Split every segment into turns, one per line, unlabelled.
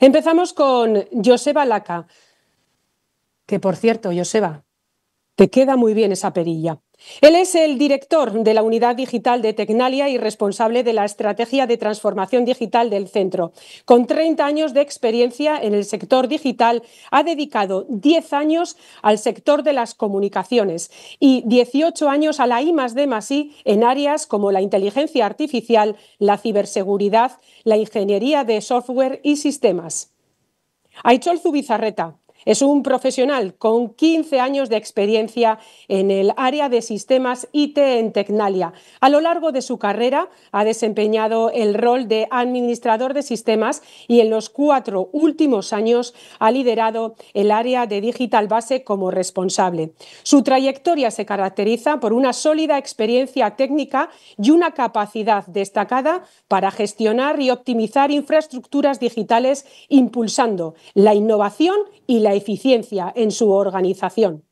Empezamos con Joseba Laca, que por cierto, Joseba, te queda muy bien esa perilla. Él es el director de la unidad digital de Tecnalia y responsable de la estrategia de transformación digital del centro. Con 30 años de experiencia en el sector digital, ha dedicado 10 años al sector de las comunicaciones y 18 años a la I en áreas como la inteligencia artificial, la ciberseguridad, la ingeniería de software y sistemas. Aichol Zubizarreta es un profesional con 15 años de experiencia en el área de sistemas IT en Tecnalia. A lo largo de su carrera ha desempeñado el rol de administrador de sistemas y en los cuatro últimos años ha liderado el área de Digital Base como responsable. Su trayectoria se caracteriza por una sólida experiencia técnica y una capacidad destacada para gestionar y optimizar infraestructuras digitales, impulsando la innovación y la eficiencia en su organización.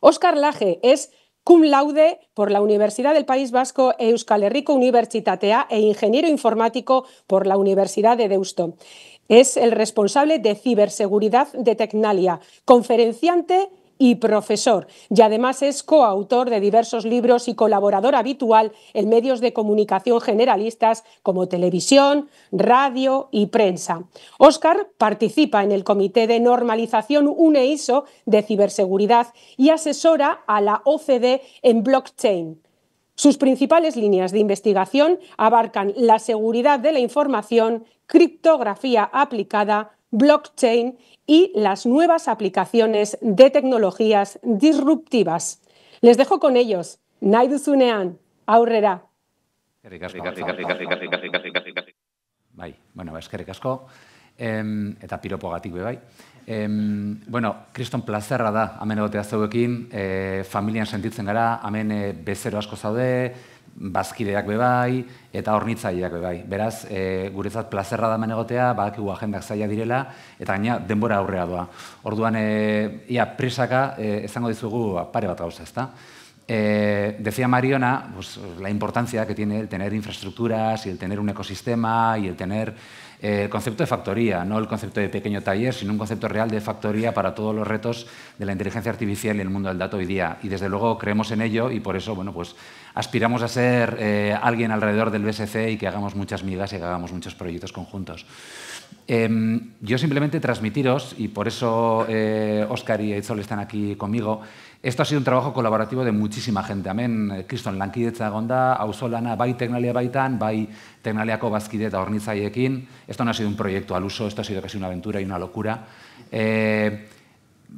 Óscar Laje es cum laude por la Universidad del País Vasco Euskal Herriko Unibertsitatea e ingeniero informático por la Universidad de Deusto. Es el responsable de ciberseguridad de Tecnalia, conferenciante y profesor, y además es coautor de diversos libros y colaborador habitual en medios de comunicación generalistas como televisión, radio y prensa. Óscar participa en el Comité de Normalización UNEISO de Ciberseguridad y asesora a la OCDE en blockchain. Sus principales líneas de investigación abarcan la seguridad de la información, criptografía aplicada, blockchain y las nuevas aplicaciones de tecnologías disruptivas. Les dejo con ellos. Naidu Zunean, aurrera.
Bai, bueno, ba, eskerrik asko. Em, Eta piropo gatik bebai. Bueno, Kriston plazerra da, hamen egotea zeuekin, eh, familian sentitzen gara, hamen eh, bezero asko zaude, bazkideak bebai, eta hornitzaileak bebai. Beraz, e, guretzat plazerra da egotea, badak gu agendak zaila direla, eta gaina denbora aurrea doa. Orduan, e, presaka ia, e, ezango dizugu ba, pare bat gauza, ezta? Eh, decía Mariona pues, la importancia que tiene el tener infraestructuras y el tener un ecosistema y el tener eh, el concepto de factoría, no el concepto de pequeño taller, sino un concepto real de factoría para todos los retos de la inteligencia artificial y el mundo del dato hoy día. Y desde luego creemos en ello y por eso bueno, pues, aspiramos a ser eh, alguien alrededor del BSC y que hagamos muchas migas y que hagamos muchos proyectos conjuntos. Em, yo simplemente transmitiros, y por eso Óscar y Aitzol están aquí conmigo, Esto ha sido un trabajo colaborativo de muchísima gente. Amen, eh, Kriston Lankidetza egonda, Auzolana bai teknalia baitan, bai teknaliako bazkide eta hornitzaiekin. Esto no ha sido un proyecto al uso, esto ha sido casi una aventura y una locura. Eh,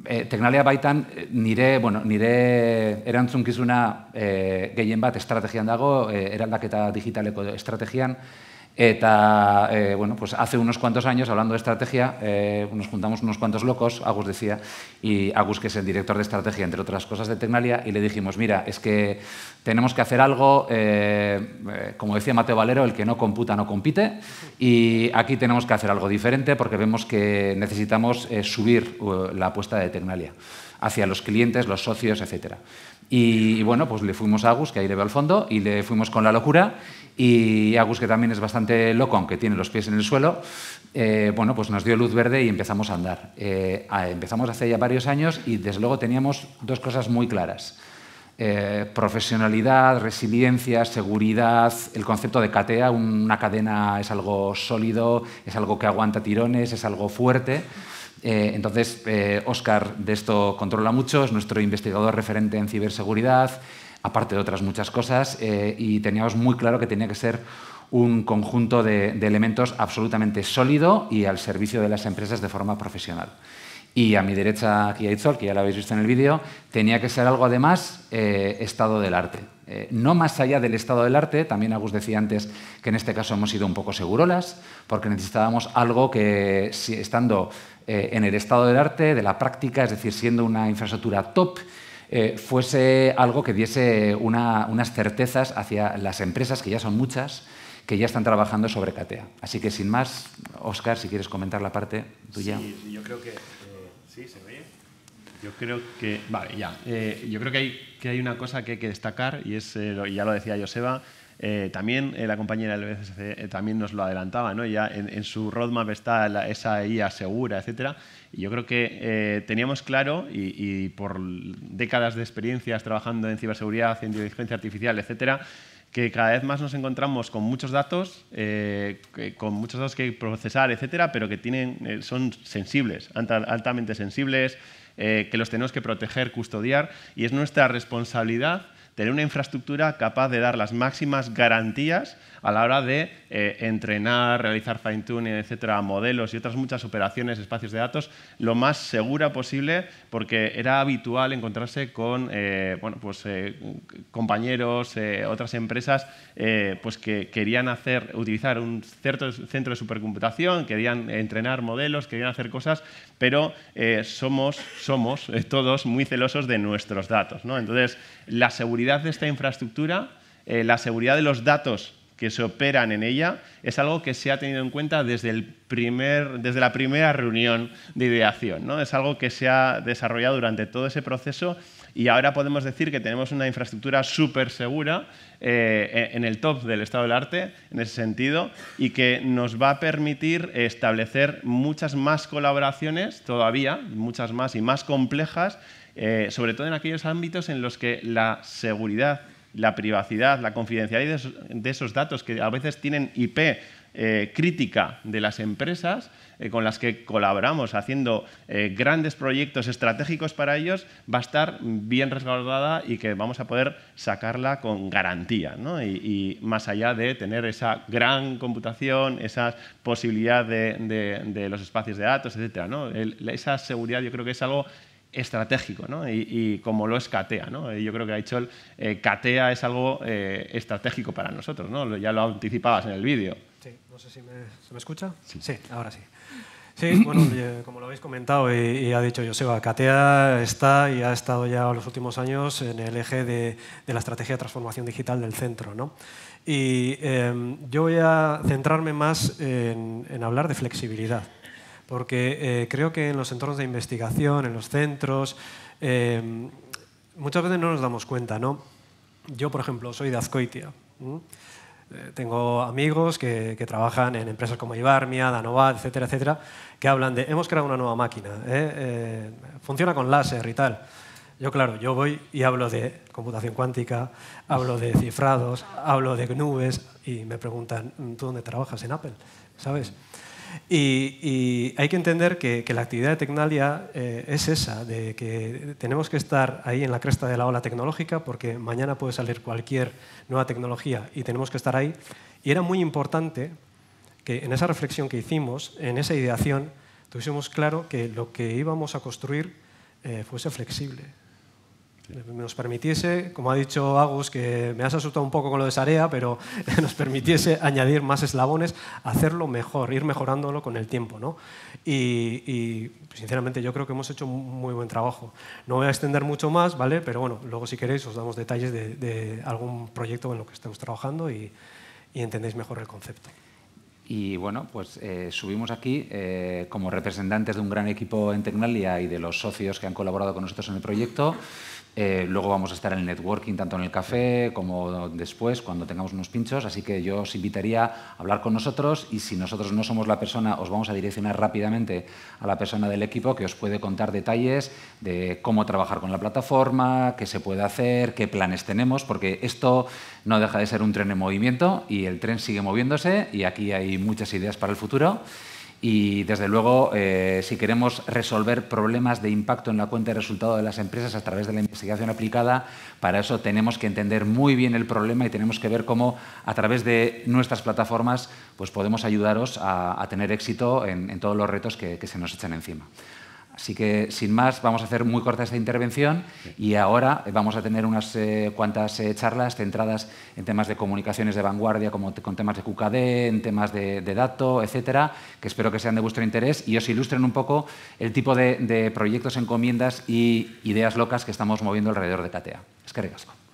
eh teknalia baitan eh, nire, bueno, nire erantzunkizuna eh gehienez bat estrategian dago, eh, eraldaketa digitaleko estrategian. Eh, bueno, pues hace unos cuantos años, hablando de estrategia, eh, nos juntamos unos cuantos locos, Agus decía, y Agus, que es el director de estrategia, entre otras cosas, de Tecnalia, y le dijimos, mira, es que tenemos que hacer algo, eh, como decía Mateo Valero, el que no computa no compite, y aquí tenemos que hacer algo diferente porque vemos que necesitamos subir la apuesta de Tecnalia hacia los clientes, los socios, etcétera. Y, bueno, pues le fuimos a Agus, que ahí le veo al fondo, y le fuimos con la locura. Y Agus, que también es bastante loco, aunque tiene los pies en el suelo, eh, bueno, pues nos dio luz verde y empezamos a andar. Eh, empezamos hace ya varios años y desde luego teníamos dos cosas muy claras. Eh, profesionalidad, resiliencia, seguridad, el concepto de catea, una cadena es algo sólido, es algo que aguanta tirones, es algo fuerte. Eh, entonces, eh, Oscar de esto controla mucho, es nuestro investigador referente en ciberseguridad, aparte de otras muchas cosas, eh, y teníamos muy claro que tenía que ser un conjunto de elementos absolutamente sólido y al servicio de las empresas de forma profesional. Y a mi derecha, aquí hay sol que ya lo habéis visto en el vídeo, tenía que ser algo además eh, estado del arte. Eh, no más allá del estado del arte, también Agus decía antes que en este caso hemos sido un poco segurolas, porque necesitábamos algo que, estando eh, en el estado del arte, de la práctica, es decir, siendo una infraestructura top, fuese algo que diese unas certezas hacia las empresas, que ya son muchas, que ya están trabajando sobre CATEA. Así que sin más, Oscar, si quieres comentar
la parte tuya. Sí, yo creo que se Yo creo que, vale, ya. Eh, yo creo que hay, que hay una cosa que hay que destacar y es, eh, ya lo decía Joseba, eh, también la compañera del BCC también nos lo adelantaba, ¿no? ya en, su roadmap está esa IA segura, etcétera. Y yo creo que teníamos claro, y, y, por décadas de experiencias trabajando en ciberseguridad, en inteligencia artificial, etcétera, que cada vez más nos encontramos con muchos datos, eh, con muchos datos que procesar, etcétera, pero que tienen, eh, son sensibles, altamente sensibles, eh, que los tenemos que proteger, custodiar, y es nuestra responsabilidad tener una infraestructura capaz de dar las máximas garantías a la hora de eh, entrenar, realizar fine-tuning, etcétera, modelos y otras muchas operaciones, espacios de datos, lo más segura posible, porque era habitual encontrarse con eh, bueno, pues, eh, compañeros, otras empresas pues que querían hacer, utilizar un cierto centro de supercomputación, querían entrenar modelos, querían hacer cosas, pero somos, somos todos muy celosos de nuestros datos. ¿no? Entonces, la seguridad de esta infraestructura, eh, la seguridad de los datos que se operan en ella, es algo que se ha tenido en cuenta desde, el primer, desde la primera reunión de ideación. ¿no? Es algo que se ha desarrollado durante todo ese proceso y ahora podemos decir que tenemos una infraestructura súper segura eh, en el top del estado del arte, en ese sentido, y que nos va a permitir establecer muchas más colaboraciones todavía, muchas más y más complejas eh, sobre todo en aquellos ámbitos en los que la seguridad, la privacidad, la confidencialidad de esos, datos que a veces tienen IP eh, crítica de las empresas eh, con las que colaboramos haciendo grandes proyectos estratégicos para ellos va a estar bien resguardada y que vamos a poder sacarla con garantía. Y, más allá de tener esa gran computación, esa posibilidad de, los espacios de datos, etc. esa seguridad yo creo que es algo estratégico ¿no? y, como lo es CATEA. ¿no? Yo creo que ha dicho el CATEA eh, es algo eh, estratégico para nosotros, ¿no? ya lo anticipabas en el vídeo.
Sí, no sé si me, ¿se me escucha. Sí. ahora sí. Sí, bueno, como lo habéis comentado y, ha dicho Joseba, CATEA está y ha estado ya los últimos años en el eje de, la estrategia de transformación digital del centro. ¿no? Y em, yo voy a centrarme más en hablar de flexibilidad porque eh, creo que en los entornos de investigación, en los centros, eh, muchas veces no nos damos cuenta, ¿no? Yo, por ejemplo, soy de Azcoitia. Eh, tengo amigos que, trabajan en empresas como Ibarmia, Danovat, etcétera, etcétera, que hablan de hemos creado una nueva máquina, funciona con láser y tal. Yo, claro, yo voy y hablo de computación cuántica, hablo de cifrados, hablo de nubes y me preguntan, mm, ¿tú dónde trabajas? En Apple, ¿sabes? Y, hay que entender que, la actividad de Tecnalia eh, es esa, de que tenemos que estar ahí en la cresta de la ola tecnológica porque mañana puede salir cualquier nueva tecnología y tenemos que estar ahí. Y era muy importante que en esa reflexión que hicimos, en esa ideación, tuviésemos claro que lo que íbamos a construir eh, fuese flexible, nos permitiese, como ha dicho Agus, que me has asustado un poco con lo de Sarea, pero nos permitiese añadir más eslabones, hacerlo mejor, ir mejorándolo con el tiempo. ¿no? Y, sinceramente yo creo que hemos hecho un muy buen trabajo. No voy a extender mucho más, ¿vale? pero bueno, luego si queréis os damos detalles de, algún proyecto en lo que estamos trabajando y, entendéis mejor el concepto.
Y bueno, pues eh, subimos aquí eh, como representantes de un gran equipo en Tecnalia y de los socios que han colaborado con nosotros en el proyecto, eh, luego vamos a estar en el networking, tanto en el café como después, cuando tengamos unos pinchos. Así que yo os invitaría a hablar con nosotros y si nosotros no somos la persona, os vamos a direccionar rápidamente a la persona del equipo que os puede contar detalles de cómo trabajar con la plataforma, qué se puede hacer, qué planes tenemos, porque esto no deja de ser un tren en movimiento y el tren sigue moviéndose y aquí hay muchas ideas para el futuro. Y desde luego, eh, si queremos resolver problemas de impacto en la cuenta de resultados de las empresas a través de la investigación aplicada, para eso tenemos que entender muy bien el problema y tenemos que ver cómo a través de nuestras plataformas pues podemos ayudaros a, tener éxito en, todos los retos que se nos echan encima. Así que, sin más, vamos a hacer muy corta esta intervención y ahora vamos a tener unas eh, cuantas eh, charlas centradas en temas de comunicaciones de vanguardia, como con temas de QKD, en temas de, de, dato, etcétera, que espero que sean de vuestro interés y os ilustren un poco el tipo de, proyectos, encomiendas y ideas locas que estamos moviendo alrededor de CATEA. Es que regasco.